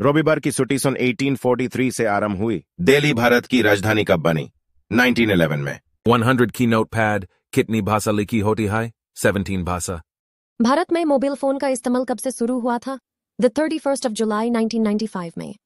रविवार की छुट्टी सन 1843 से आरंभ हुई दिल्ली भारत की राजधानी कब बनी 1911 में 100 की नोट फैड कितनी भाषा लिखी होती है 17 भाषा भारत में मोबाइल फोन का इस्तेमाल कब से शुरू हुआ था द थर्टी ऑफ जुलाई 1995 में